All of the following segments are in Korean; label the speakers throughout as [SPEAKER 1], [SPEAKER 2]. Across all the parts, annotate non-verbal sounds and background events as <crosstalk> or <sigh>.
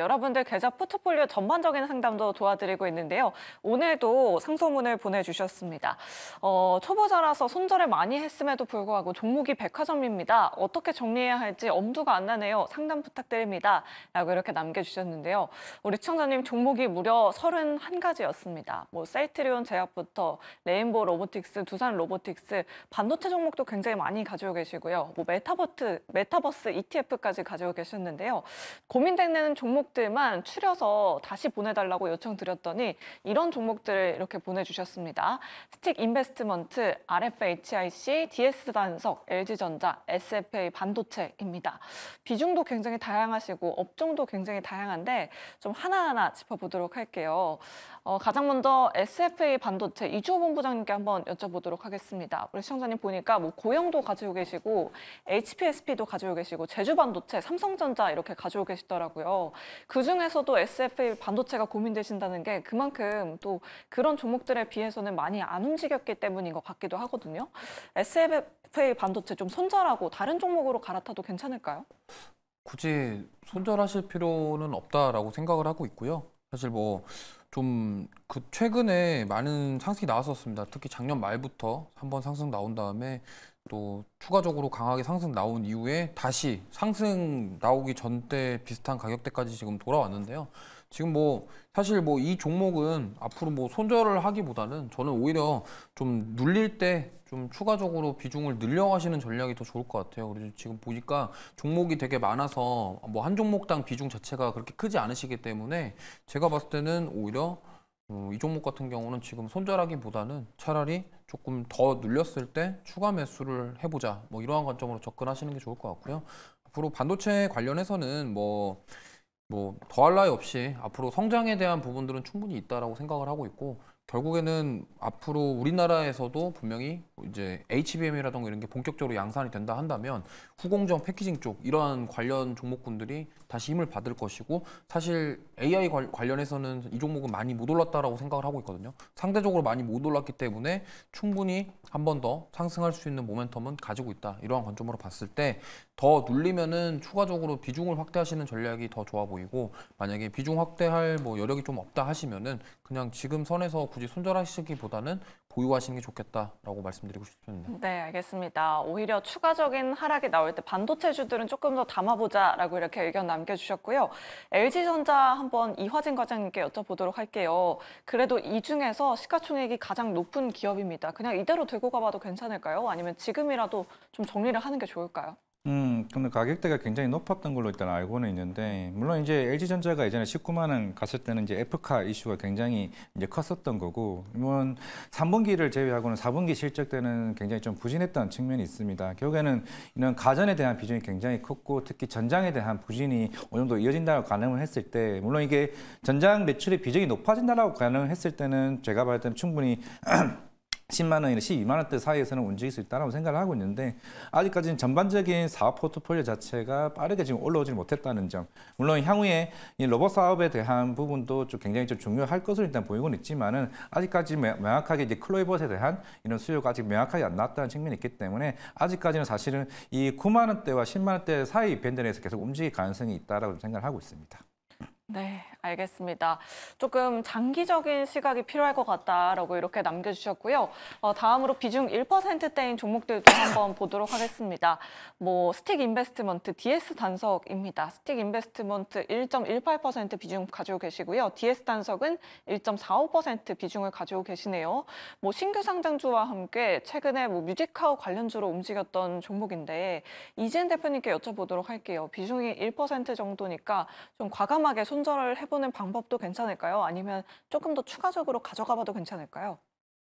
[SPEAKER 1] 여러분들 계좌 포트폴리오 전반적인 상담도 도와드리고 있는데요. 오늘도 상소문을 보내주셨습니다. 어, 초보자라서 손절을 많이 했음에도 불구하고 종목이 백화점입니다. 어떻게 정리해야 할지 엄두가 안 나네요. 상담 부탁드립니다. 라고 이렇게 남겨주셨는데요. 우리 시청자님 종목이 무려 31가지였습니다. 뭐 셀트리온 제약부터 레인보우 로보틱스, 두산 로보틱스, 반도체 종목도 굉장히 많이 가지고 계시고요. 뭐 메타버트, 메타버스 ETF까지 가지고 계셨는데요. 고민되는 종목 종목들만 추려서 다시 보내달라고 요청드렸더니 이런 종목들을 이렇게 보내주셨습니다. 스틱 인베스트먼트, RFHIC, DS 단석, LG전자, SFA 반도체입니다. 비중도 굉장히 다양하시고 업종도 굉장히 다양한데 좀 하나하나 짚어보도록 할게요. 어, 가장 먼저 SFA 반도체 이주호 본부장님께 한번 여쭤보도록 하겠습니다. 우리 시청자님 보니까 뭐 고영도 가지고 계시고 HPSP도 가지고 계시고 제주 반도체, 삼성전자 이렇게 가지고 계시더라고요. 그중에서도 SFA 반도체가 고민되신다는 게 그만큼 또 그런 종목들에 비해서는 많이 안 움직였기 때문인 것 같기도 하거든요. SFA 반도체 좀 손절하고 다른 종목으로 갈아타도 괜찮을까요?
[SPEAKER 2] 굳이 손절하실 필요는 없다라고 생각을 하고 있고요. 사실 뭐 좀 그 최근에 많은 상승이 나왔었습니다. 특히 작년 말부터 한번 상승 나온 다음에 또 추가적으로 강하게 상승 나온 이후에 다시 상승 나오기 전 때 비슷한 가격대까지 지금 돌아왔는데요. 지금 뭐 사실 뭐 이 종목은 앞으로 뭐 손절을 하기보다는 저는 오히려 좀 눌릴 때 좀 추가적으로 비중을 늘려가시는 전략이 더 좋을 것 같아요. 그래서 지금 보니까 종목이 되게 많아서 뭐 한 종목당 비중 자체가 그렇게 크지 않으시기 때문에 제가 봤을 때는 오히려 어, 이 종목 같은 경우는 지금 손절하기보다는 차라리 조금 더늘렸을때 추가 매수를 해보자 뭐 이러한 관점으로 접근하시는 게 좋을 것 같고요. 앞으로 반도체 관련해서는 뭐 뭐 더할 나위 없이 앞으로 성장에 대한 부분들은 충분히 있다라고 생각을 하고 있고 결국에는 앞으로 우리나라에서도 분명히 이제 HBM이라던가 이런 게 본격적으로 양산이 된다 한다면 후공정 패키징 쪽 이러한 관련 종목군들이 다시 힘을 받을 것이고 사실 AI 관련해서는 이 종목은 많이 못 올랐다라고 생각을 하고 있거든요. 상대적으로 많이 못 올랐기 때문에 충분히 한 번 더 상승할 수 있는 모멘텀은 가지고 있다. 이러한 관점으로 봤을 때 더 눌리면은 추가적으로 비중을 확대하시는 전략이 더 좋아 보이고 만약에 비중 확대할 뭐 여력이 좀 없다 하시면은 그냥 지금 선에서 구, 굳이 손절하시기보다는 보유하시는 게 좋겠다라고 말씀드리고 싶습니다.
[SPEAKER 1] 네, 알겠습니다. 오히려 추가적인 하락이 나올 때 반도체주들은 조금 더 담아보자라고 이렇게 의견 남겨주셨고요. LG전자 한번 이화진 과장님께 여쭤보도록 할게요. 그래도 이 중에서 시가총액이 가장 높은 기업입니다. 그냥 이대로 들고 가봐도 괜찮을까요? 아니면 지금이라도 좀 정리를 하는 게 좋을까요?
[SPEAKER 3] 음, 근데 가격대가 굉장히 높았던 걸로 일단 알고는 있는데, 물론 이제 LG전자가 예전에 19만 원 갔을 때는 이제 F카 이슈가 굉장히 이제 컸었던 거고, 이번 3분기를 제외하고는 4분기 실적 때는 굉장히 좀 부진했던 측면이 있습니다. 결국에는 이런 가전에 대한 비중이 굉장히 컸고, 특히 전장에 대한 부진이 어느 정도 이어진다고 가능을 했을 때, 물론 이게 전장 매출의 비중이 높아진다라고 가능을 했을 때는 제가 봤을 때는 충분히 <clears throat> 10만 원이나 12만 원대 사이에서는 움직일 수 있다라고 생각을 하고 있는데 아직까지는 전반적인 사업 포트폴리오 자체가 빠르게 지금 올라오지 못했다는 점. 물론 향후에 이 로봇 사업에 대한 부분도 좀 굉장히 좀 중요할 것으로 일단 보이고는 있지만은 아직까지 명확하게 이제 클로이봇에 대한 이런 수요가 아직 명확하게 안 나왔다는 측면이 있기 때문에 아직까지는 사실은 이 9만 원대와 10만 원대 사이 밴드 내에서 계속 움직일 가능성이 있다라고 생각을 하고 있습니다.
[SPEAKER 1] 네. 알겠습니다. 조금 장기적인 시각이 필요할 것 같다라고 이렇게 남겨주셨고요. 어, 다음으로 비중 1%대인 종목들도 한번 보도록 하겠습니다. 뭐 스틱 인베스트먼트 DS 단석입니다. 스틱 인베스트먼트 1.18% 비중 가지고 계시고요. DS 단석은 1.45% 비중을 가지고 계시네요. 뭐 신규 상장주와 함께 최근에 뭐 뮤직카우 관련주로 움직였던 종목인데 이진 대표님께 여쭤보도록 할게요. 비중이 1% 정도니까 좀 과감하게 손절을 해보 해보는 방법도 괜찮을까요? 아니면 조금 더 추가적으로 가져가봐도 괜찮을까요?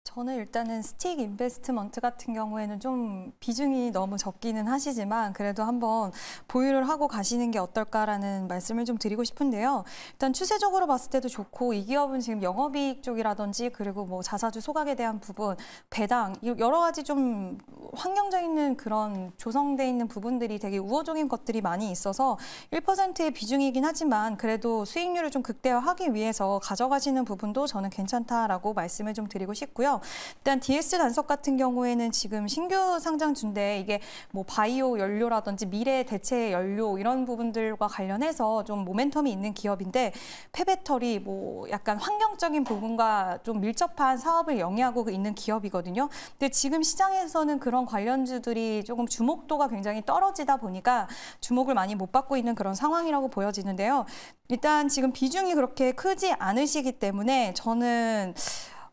[SPEAKER 4] 저는 일단은 스틱 인베스트먼트 같은 경우에는 좀 비중이 너무 적기는 하시지만 그래도 한번 보유를 하고 가시는 게 어떨까라는 말씀을 좀 드리고 싶은데요. 일단 추세적으로 봤을 때도 좋고 이 기업은 지금 영업이익 쪽이라든지 그리고 뭐 자사주 소각에 대한 부분, 배당 여러 가지 좀 환경적 인 그런 조성돼 있는 부분들이 되게 우호적인 것들이 많이 있어서 1%의 비중이긴 하지만 그래도 수익률을 좀 극대화하기 위해서 가져가시는 부분도 저는 괜찮다라고 말씀을 좀 드리고 싶고요. 있는데요. 일단 DS 단석 같은 경우에는 지금 신규 상장주인데 이게 뭐 바이오 연료라든지 미래 대체 연료 이런 부분들과 관련해서 좀 모멘텀이 있는 기업인데 폐배터리 뭐 약간 환경적인 부분과 좀 밀접한 사업을 영위하고 있는 기업이거든요. 근데 지금 시장에서는 그런 관련주들이 조금 주목도가 굉장히 떨어지다 보니까 주목을 많이 못 받고 있는 그런 상황이라고 보여지는데요. 일단 지금 비중이 그렇게 크지 않으시기 때문에 저는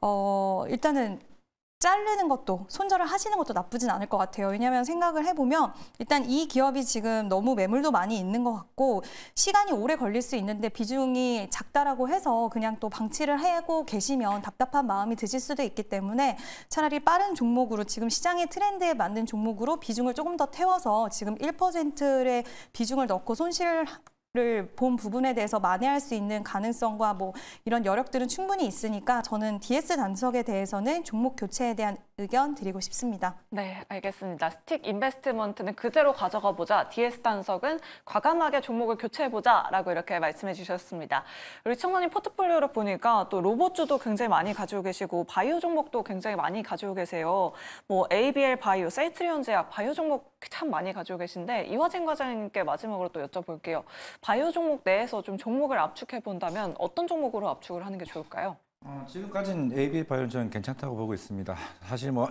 [SPEAKER 4] 어, 일단은 자르는 것도 손절을 하시는 것도 나쁘진 않을 것 같아요. 왜냐하면 생각을 해보면 일단 이 기업이 지금 너무 매물도 많이 있는 것 같고 시간이 오래 걸릴 수 있는데 비중이 작다라고 해서 그냥 또 방치를 하고 계시면 답답한 마음이 드실 수도 있기 때문에 차라리 빠른 종목으로 지금 시장의 트렌드에 맞는 종목으로 비중을 조금 더 태워서 지금 1%의 비중을 넣고 손실을 본 부분에 대해서 만회할 수 있는 가능성과 뭐 이런 여력들은 충분히 있으니까 저는 DS 단속에 대해서는 종목 교체에 대한 의견 드리고 싶습니다. 네, 알겠습니다. 스틱 인베스트먼트는
[SPEAKER 1] 그대로 가져가 보자. DS 단석은 과감하게 종목을 교체해 보자라고 이렇게 말씀해 주셨습니다. 우리 청년님 포트폴리오를 보니까 또 로봇주도 굉장히 많이 가지고 계시고 바이오 종목도 굉장히 많이 가지고 계세요. 뭐 ABL 바이오, 세이트리온 제약 바이오 종목 참 많이 가지고 계신데 이화진 과장님께 마지막으로 또 여쭤볼게요. 바이오 종목 내에서 좀 종목을 압축해 본다면 어떤 종목으로 압축을 하는 게 좋을까요?
[SPEAKER 3] 어, 지금까지는 AB 바이올 저는 괜찮다고 보고 있습니다. 사실 뭐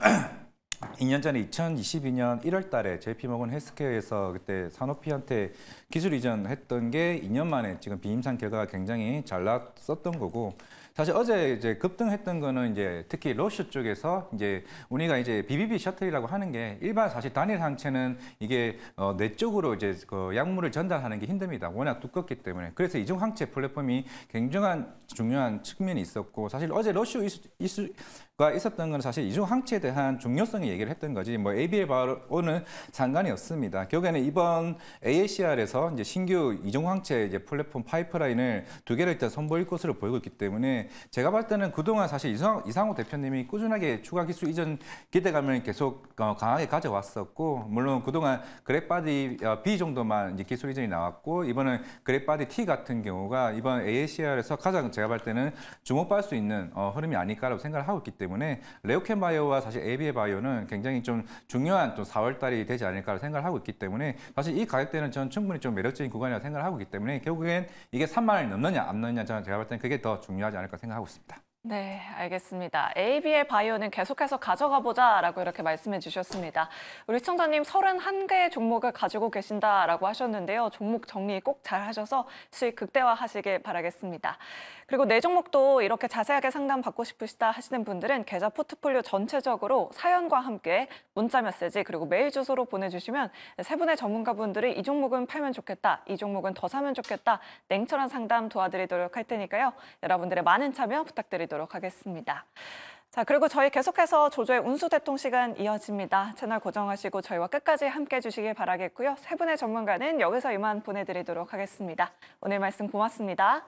[SPEAKER 3] 2년 <clears throat> 전에 2022년 1월 달에 JP모건 헬스케어에서 그때 산호피한테 기술 이전했던 게 2년 만에 지금 비임상 결과가 굉장히 잘 났었던 거고 사실 어제 이제 급등했던 거는 이제 특히 러시아 쪽에서 이제 우리가 이제 BBB 셔틀이라고 하는 게 일반 사실 단일 항체는 이게 어, 내 쪽으로 이제 그 약물을 전달하는 게 힘듭니다. 워낙 두껍기 때문에. 그래서 이중 항체 플랫폼이 굉장한 중요한 측면이 있었고 사실 어제 러시아 이슈, 가 있었던 건 사실 이중 항체에 대한 중요성이 얘기를 했던 거지 뭐 ABL 바로는 상관이 없습니다. 결국에는 이번 AACR에서 이제 신규 이중 항체 이제 플랫폼 파이프라인을 두 개를 일단 선보일 것으로 보이고 있기 때문에 제가 봤을 때는 그동안 사실 이상, 이상호 대표님이 꾸준하게 추가 기술 이전 기대감을 계속 어, 강하게 가져왔었고 물론 그동안 그래바디 어, B 정도만 이제 기술 이전이 나왔고 이번은 그래바디 T 같은 경우가 이번 AACR에서 가장 제가 볼 때는 주목받을 수 있는 어, 흐름이 아닐까라고 생각을 하고 있기 때문에 레오켄 바이오와 사실 AB의 바이오는 굉장히 좀 중요한 또 4월달이 되지 않을까라고 생각을 하고 있기 때문에 사실 이 가격대는 저는 충분히 좀 매력적인 구간이라고 생각을 하고 있기 때문에 결국엔 이게 3만 원이 넘느냐 안 넘느냐 저는 제가 볼 때는 그게 더 중요하지 않을까 생각하고 있습니다.
[SPEAKER 1] 네, 알겠습니다. AB의 바이오는 계속해서 가져가 보자라고 이렇게 말씀해 주셨습니다. 우리 시청자님 31개의 종목을 가지고 계신다라고 하셨는데요. 종목 정리 꼭 잘 하셔서 수익 극대화 하시길 바라겠습니다. 그리고 내 네 종목도 이렇게 자세하게 상담 받고 싶으시다 하시는 분들은 계좌 포트폴리오 전체적으로 사연과 함께 문자 메시지 그리고 메일 주소로 보내주시면 세 분의 전문가분들이 이 종목은 팔면 좋겠다, 이 종목은 더 사면 좋겠다, 냉철한 상담 도와드리도록 할 테니까요. 여러분들의 많은 참여 부탁드리도록 보도록 하겠습니다. 자, 그리고 저희 계속해서 조조의 운수 대통 시간 이어집니다. 채널 고정하시고 저희와 끝까지 함께 해주시길
[SPEAKER 4] 바라겠고요. 세 분의 전문가는 여기서 이만 보내드리도록 하겠습니다. 오늘 말씀 고맙습니다.